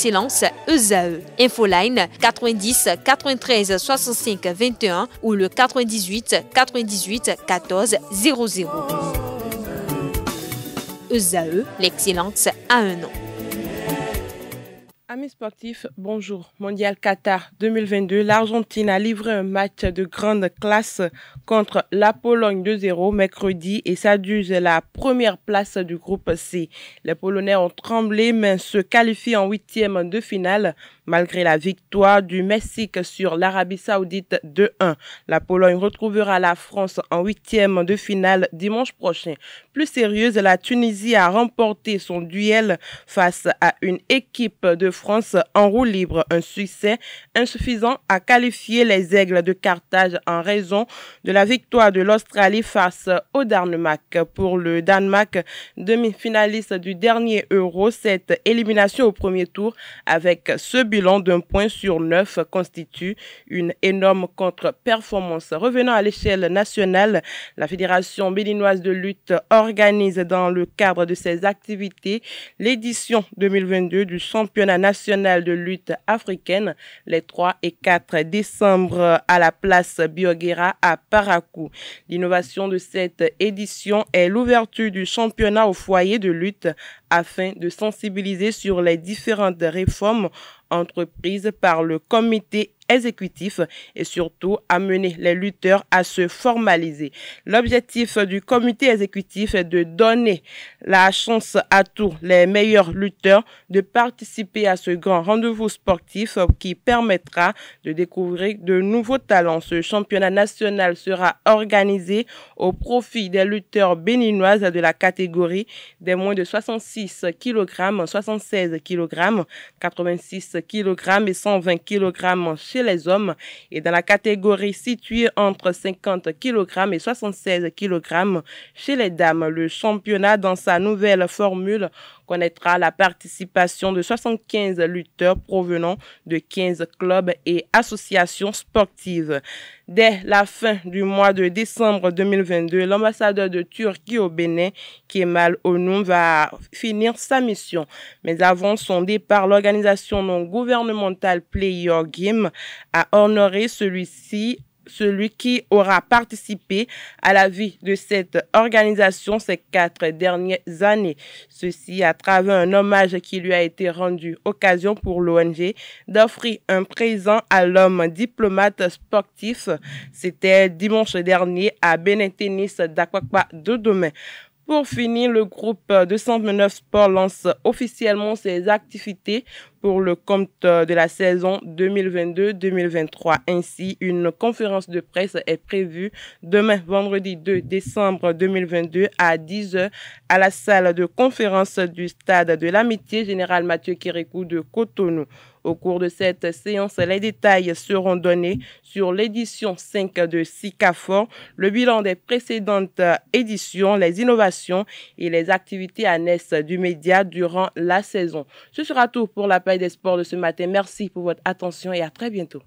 Excellence ESAE. Infoline 90 93 65 21 ou le 98 98 14 00. ESAE, l'excellence à un nom. Amis sportifs, bonjour. Mondial Qatar 2022, l'Argentine a livré un match de grande classe contre la Pologne 2-0 mercredi et s'aduse la première place du groupe C. Les Polonais ont tremblé mais se qualifient en huitième de finale malgré la victoire du Mexique sur l'Arabie saoudite 2-1. La Pologne retrouvera la France en huitième de finale dimanche prochain. Plus sérieuse, la Tunisie a remporté son duel face à une équipe de France en roue libre. Un succès insuffisant à qualifier les Aigles de Carthage en raison de la victoire de l'Australie face au Danemark. Pour le Danemark, demi-finaliste du dernier Euro, cette élimination au premier tour avec ce bilan d'un point sur neuf constitue une énorme contre-performance. Revenant à l'échelle nationale, la Fédération béninoise de lutte organise dans le cadre de ses activités l'édition 2022 du championnat national nationale de lutte africaine les 3 et 4 décembre à la place Bioguera à Parakou. L'innovation de cette édition est l'ouverture du championnat au foyer de lutte afin de sensibiliser sur les différentes réformes entreprises par le comité exécutif et surtout amener les lutteurs à se formaliser. L'objectif du comité exécutif est de donner la chance à tous les meilleurs lutteurs de participer à ce grand rendez-vous sportif qui permettra de découvrir de nouveaux talents. Ce championnat national sera organisé au profit des lutteurs béninoises de la catégorie des moins de 66 kg, 76 kg, 86 kg et 120 kg chez les hommes. Et dans la catégorie située entre 50 kg et 76 kg chez les dames, le championnat dans sa nouvelle formule connaîtra la participation de 75 lutteurs provenant de 15 clubs et associations sportives. Dès la fin du mois de décembre 2022, l'ambassadeur de Turquie au Bénin, Kemal Onoum, va finir sa mission. Mais avant son départ, l'organisation non gouvernementale Player Game a honoré celui-ci celui qui aura participé à la vie de cette organisation ces quatre dernières années. Ceci à travers un hommage qui lui a été rendu, occasion pour l'ONG d'offrir un présent à l'homme diplomate sportif. C'était dimanche dernier à Benin Tennis de demain. Pour finir, le groupe 229 Sports lance officiellement ses activités pour le compte euh, de la saison 2022-2023. Ainsi, une conférence de presse est prévue demain, vendredi 2 décembre 2022 à 10h à la salle de conférence du stade de l'amitié général Mathieu Kérékou de Cotonou. Au cours de cette séance, les détails seront donnés sur l'édition 5 de SICAFOR, le bilan des précédentes éditions, les innovations et les activités annexes du média durant la saison. Ce sera tout pour la des Sports de ce matin. Merci pour votre attention et à très bientôt.